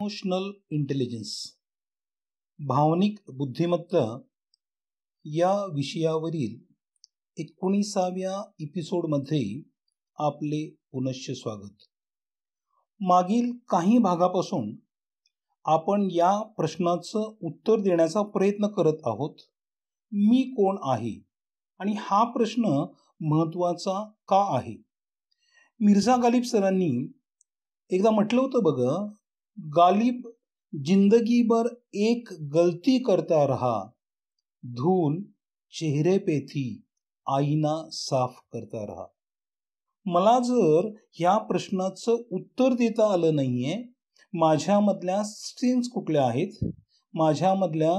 emotional intelligence भावनिक बुद्धिमत्ता या विषयावरील एकोणीसाव्या एपिसोडमध्ये आपले पुनश्च स्वागत मागील काही भागापासून आपण या प्रश्नाचं उत्तर देण्याचा प्रयत्न करत आहोत मी कोण आहे आणि हा प्रश्न महत्वाचा का आहे मिर्झा गालिब सरांनी एकदा म्हटलं होतं बघ गालिब जिंदगी भर एक गलती करता रहा धूल चेहरे पे थी आईना साफ करता रहा मला जर ह्या प्रश्नाचं उत्तर देता आलं नाही आहे माझ्यामधल्या स्ट्रेंथ्स कुठल्या आहेत माझ्यामधल्या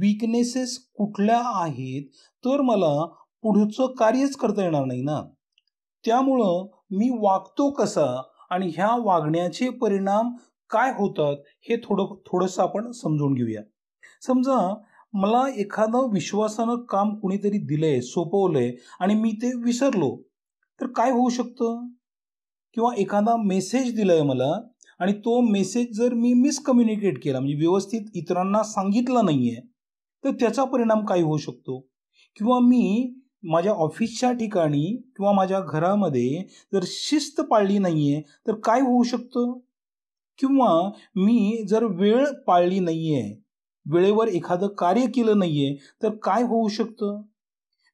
वीकनेसेस कुठल्या आहेत तर मला पुढचं कार्यच करता येणार नाही ना त्यामुळं मी वागतो कसा आणि ह्या वागण्याचे परिणाम काय होतात हे थोडं थोडंसं आपण समजून घेऊया समजा मला एखादं विश्वासानं काम कुणीतरी दिलंय सोपवलंय आणि मी ते विसरलो तर काय होऊ शकतं किंवा एखादा मेसेज दिलाय मला आणि तो मेसेज जर मी मिसकम्युनिकेट केला म्हणजे व्यवस्थित इतरांना सांगितला नाही आहे तर त्याचा परिणाम काय होऊ शकतो किंवा मी माझ्या ऑफिसच्या ठिकाणी किंवा माझ्या घरामध्ये जर शिस्त पाळली नाही आहे तर काय होऊ शकतं किंवा मी जर वेळ पाळली नाही आहे वेळेवर एखादं कार्य केलं नाही आहे तर काय होऊ शकतं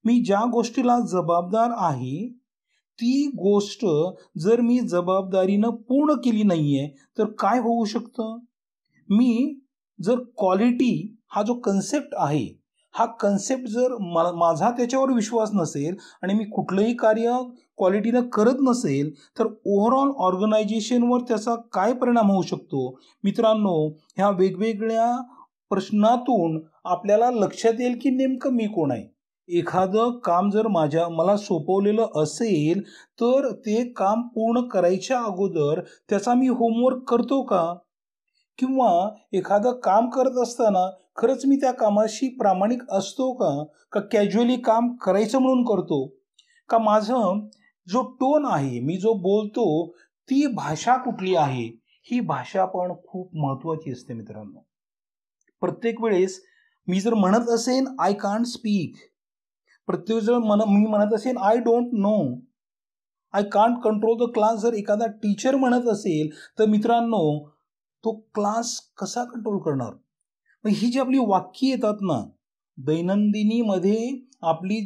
मी ज्या गोष्टीला जबाबदार आहे ती गोष्ट जर मी जबाबदारीनं पूर्ण केली नाही आहे तर काय होऊ शकतं मी जर क्वालिटी हा जो कन्सेप्ट आहे हा कन्सेप्ट जर मला माझा त्याच्यावर विश्वास नसेल आणि मी कुठलंही कार्य क्वालिटीनं करत नसेल तर ओव्हरऑल ऑर्गनायझेशनवर त्याचा काय परिणाम होऊ शकतो मित्रांनो ह्या वेगवेगळ्या प्रश्नातून आपल्याला लक्षात येईल की नेमकं मी कोण आहे एखादं काम जर माझ्या मला सोपवलेलं असेल तर ते काम पूर्ण करायच्या अगोदर त्याचा मी होमवर्क करतो का किंवा एखादं काम करत असताना खरंच मी त्या कामाशी प्रामाणिक असतो का का कॅज्युअली काम करायचं म्हणून करतो का माझं जो टोन आहे मी जो बोलतो ती भाषा कुठली आहे ही भाषा पण खूप महत्वाची असते मित्रांनो प्रत्येक वेळेस मी जर म्हणत असेन आय कांट स्पीक प्रत्येक जर मी म्हणत असेन I don't know I can't control the class जर एखादा टीचर म्हणत असेल तर मित्रांनो तो क्लास कसा कंट्रोल करणार मग ही जी आपली वाक्य येतात ना दैनंदिनीमध्ये आपली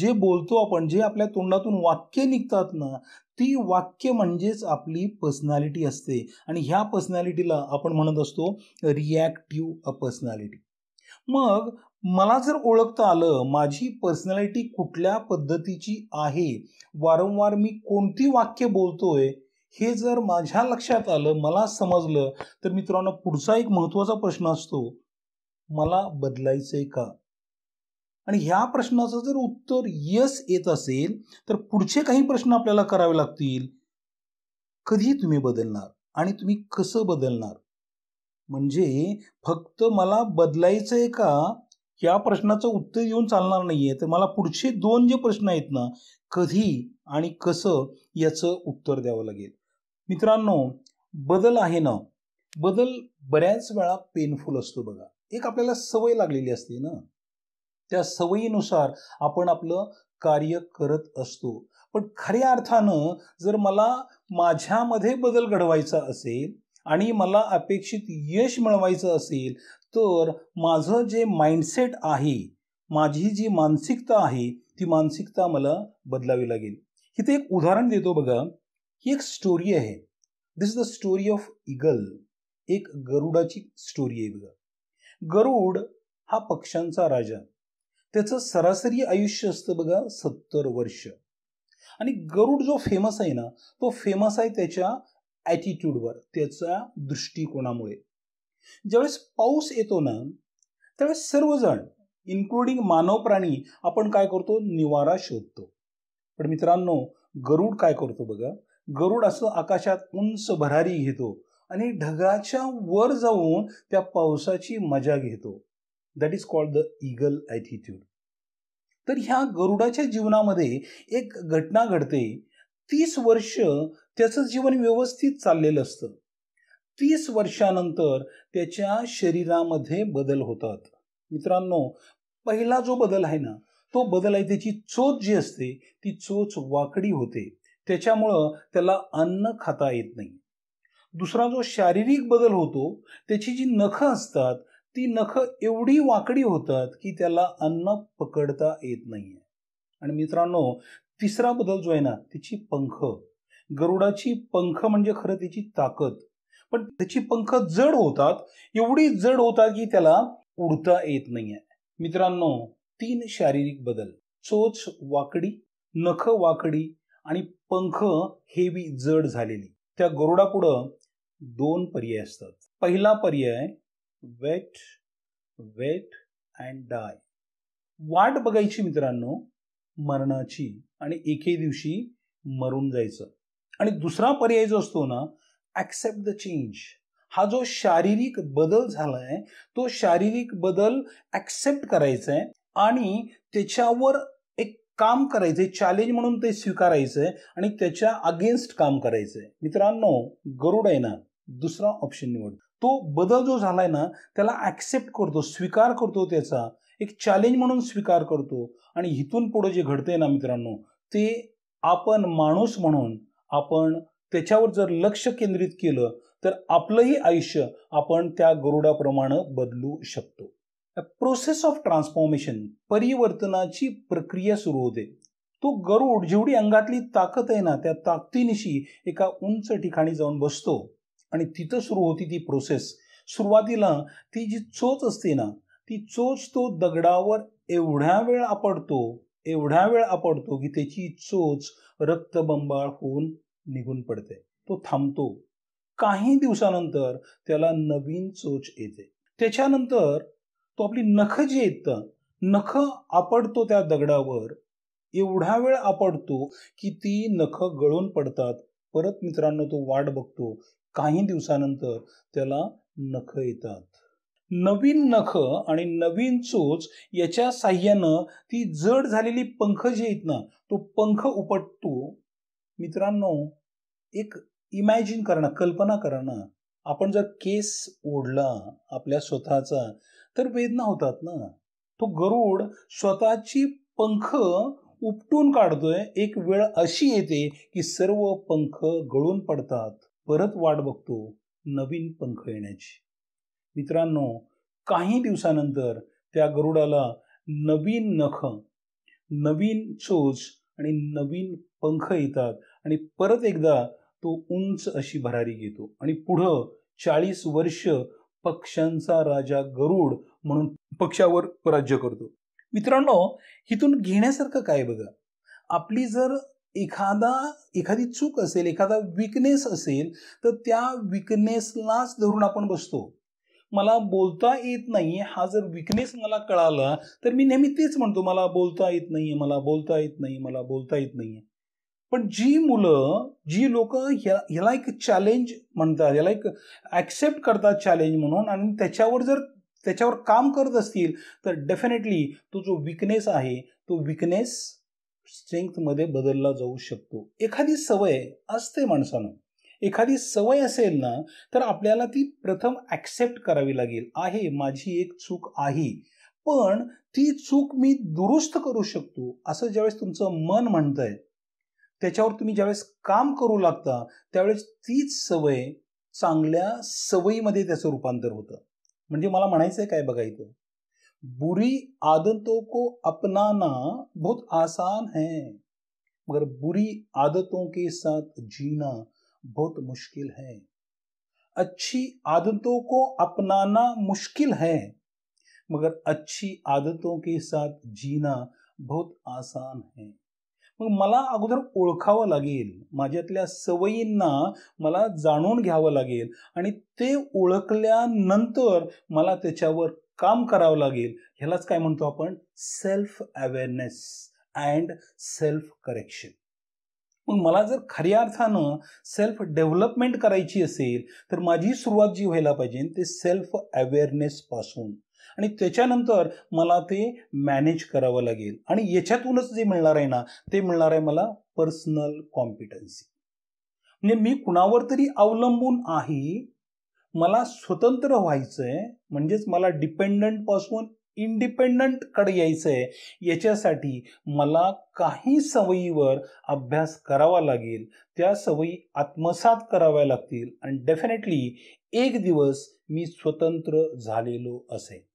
जे बोलतो आपण जे आपल्या तोंडातून वाक्य निघतात ना ती वाक्य म्हणजेच आपली पर्सनॅलिटी असते आणि ह्या पर्सनॅलिटीला आपण म्हणत असतो रिॲक्टिव्ह अ पर्सनॅलिटी मग मला जर ओळखता आलं माझी पर्सनॅलिटी कुठल्या पद्धतीची आहे वारंवार मी कोणती वाक्य बोलतोय हे जर माझ्या लक्षात आलं मला समजलं तर मित्रांनो पुढचा एक महत्त्वाचा प्रश्न असतो मला बदलायचं आहे का आणि ह्या प्रश्नाचं जर उत्तर यस येत असेल तर पुढचे काही प्रश्न आपल्याला करावे लागतील कधी तुम्ही बदलणार आणि तुम्ही कसं बदलणार म्हणजे फक्त मला बदलायचं आहे का या प्रश्नाचं उत्तर येऊन चालणार नाहीये तर मला पुढचे दोन जे प्रश्न आहेत ना कधी आणि कसं याचं उत्तर द्यावं लागेल मित्रांनो बदल आहे ना बदल बऱ्याच वेळा पेनफुल असतो बघा एक आपल्याला सवय लागलेली असते ना त्या सवयीनुसार आपण आपलं कार्य करत असतो पण खऱ्या अर्थानं जर मला माझ्यामध्ये बदल घडवायचा असेल आणि मला अपेक्षित यश मिळवायचं असेल तर माझं जे माइंडसेट आहे माझी जी मानसिकता आहे ती मानसिकता मला बदलावी लागेल इथे एक उदाहरण देतो बघा ही एक स्टोरी आहे this is the story of eagle एक गरुडाची स्टोरी आहे बघा गरुड हा पक्ष्यांचा राजा त्याचं सरासरी आयुष्य असतं बघा सत्तर वर्ष आणि गरुड जो फेमस आहे ना तो फेमस आहे त्याच्या ॲटिट्यूडवर त्याच्या दृष्टिकोनामुळे ज्यावेळेस पाऊस येतो ना त्यावेळेस सर्वजण इन्क्लुडिंग मानव प्राणी आपण काय करतो निवारा शोधतो पण मित्रांनो गरुड काय करतो बघा गरुड असं आकाशात उंच भरारी घेतो आणि ढगाच्या वर जाऊन त्या पावसाची मजा घेतो that is called the eagle attitude तर ह्या गरुडाच्या जीवनामध्ये एक घटना घडते तीस वर्ष त्याचं जीवन व्यवस्थित चाललेलं असतं तीस वर्षानंतर त्याच्या शरीरामध्ये बदल होतात मित्रांनो पहिला जो बदल आहे ना तो बदल आहे त्याची चोच जी असते ती चोच वाकडी होते त्याच्यामुळं त्याला अन्न खाता येत नाही दुसरा जो शारीरिक बदल होतो त्याची जी नखं असतात ती नख एवढी वाकडी होतात की त्याला अन्न पकडता येत नाहीये आणि मित्रांनो तिसरा बदल जो आहे ना तिची पंख गरुडाची पंख म्हणजे खरं तिची ताकद पण त्याची पंख जड होतात एवढी जड होतात की त्याला उडता येत नाही मित्रांनो तीन शारीरिक बदल चोच वाकडी नख वाकडी आणि पंख हेवी जड झालेली त्या गरुडापुढं दोन पर्याय असतात पहिला पर्याय वेट वेट अँड डाय वाट बघायची मित्रांनो मरणाची आणि एके दिवशी मरून जायचं आणि दुसरा पर्याय जो असतो ना ॲक्सेप्ट द चेंज हा जो शारीरिक बदल झालाय तो शारीरिक बदल ॲक्सेप्ट करायचा आहे आणि त्याच्यावर एक काम करायचं आहे चॅलेंज म्हणून ते स्वीकारायचं आहे आणि त्याच्या अगेन्स्ट काम करायचं मित्रांनो गरुड आहे ना दुसरा ऑप्शन निवडतो तो बदल जो झालाय ना त्याला ॲक्सेप्ट करतो स्वीकार करतो त्याचा एक चॅलेंज म्हणून स्वीकार करतो आणि इथून पुढे जे घडतंय ना मित्रांनो ते आपण माणूस म्हणून आपण त्याच्यावर जर लक्ष केंद्रित केलं तर आपलंही आयुष्य आपण त्या गरुडाप्रमाणे बदलू शकतो प्रोसेस ऑफ ट्रान्सफॉर्मेशन परिवर्तनाची प्रक्रिया सुरू होते तो गरुड जेवढी अंगातली ताकद आहे ना त्या ताकदीनिशी एका उंच ठिकाणी जाऊन बसतो आणि तिथं सुरू होती ती प्रोसेस सुरुवातीला ती जी चोच असते ना ती चोच तो दगडावर एवढ्या वेळ आपडतो एवढ्या वेळ आपडतो की त्याची चोच रक्तबंबाळ होऊन निघून पडते तो थांबतो काही दिवसानंतर त्याला नवीन चोच येते त्याच्यानंतर तो आपली नख जी येत नख आपडतो त्या दगडावर एवढ्या वेळ आपडतो की ती नख गळून पडतात परत मित्रांनो तो वाट बघतो काही दिवसानंतर त्याला नख येतात नवीन नख आणि नवीन चोच याच्या साह्यानं ती जड झालेली पंख जी आहेत ना तो पंख उपटतो मित्रांनो एक इमॅजिन करणं कल्पना ना आपण जर केस ओढला आपल्या स्वतःचा तर वेदना होतात ना तो गरुड स्वतःची पंख उपटून काढतोय एक वेळ अशी येते की सर्व पंख गळून पडतात परत वाट बघतो नवीन पंख येण्याची मित्रांनो काही दिवसानंतर त्या गरुडाला नवीन नख नवीन चोच आणि नवीन पंख येतात आणि परत एकदा तो उंच अशी भरारी घेतो आणि पुढं चाळीस वर्ष पक्ष्यांचा राजा गरुड म्हणून पक्षावर राज्य करतो मित्रांनो इथून घेण्यासारखं काय बघा आपली जर एखादा एखादी चूक असेल एखादा विकनेस असेल तर त्या विकनेसलाच धरून आपण बसतो मला बोलता येत नाही हा जर विकनेस मला कळाला तर मी नेहमी तेच म्हणतो मला बोलता येत नाही मला बोलता येत नाही मला बोलता येत नाही पण जी मुलं जी लोक ह्याला एक चॅलेंज म्हणतात याला एक ॲक्सेप्ट करतात चॅलेंज म्हणून आणि त्याच्यावर जर त्याच्यावर काम करत असतील तर डेफिनेटली तो जो विकनेस आहे तो विकनेस स्ट्रेंथमध्ये बदलला जाऊ शकतो एखादी सवय असते माणसानं एखादी सवय असेल ना तर आपल्याला ती प्रथम ॲक्सेप्ट करावी लागेल आहे माझी एक चूक आहे पण ती चूक मी दुरुस्त करू शकतो असं ज्यावेळेस तुमचं मन म्हणतंय त्याच्यावर तुम्ही ज्यावेळेस काम करू लागता त्यावेळेस तीच सवय चांगल्या सवयीमध्ये त्याचं रूपांतर होतं म्हणजे मला म्हणायचं आहे काय बघा इथं बुरी आदतों को अपनाना बहुत आसान है मगर बुरी आदतों के साथ जीना बहुत मुश्किल है अच्छी आदतों को अपनाना मुश्किल है मगर अच्छी आदतों के साथ जीना बहुत आसान है मग मला अगोदर ओळखावं लागेल माझ्यातल्या सवयींना मला जाणून घ्यावं लागेल आणि ते ओळखल्यानंतर मला त्याच्यावर काम करावं लागेल ह्यालाच काय म्हणतो आपण self awareness and self correction मग मला जर खऱ्या अर्थानं सेल्फ डेव्हलपमेंट करायची असेल तर माझी सुरुवात जी व्हायला पाहिजे ते सेल्फ अवेअरनेसपासून आणि त्याच्यानंतर मला ते मॅनेज करावं लागेल आणि याच्यातूनच जे मिळणार आहे ना ते मिळणार आहे मला पर्सनल कॉम्पिटन्सी म्हणजे मी कुणावर तरी अवलंबून आहे मला स्वतंत्र व्हायचं आहे म्हणजेच मला डिपेंडंट पासून इंडिपेंडंट कडे यायचं आहे याच्यासाठी मला काही सवयीवर अभ्यास करावा लागेल त्या सवयी आत्मसात कराव्या लागतील आणि डेफिनेटली एक दिवस मी स्वतंत्र झालेलो असे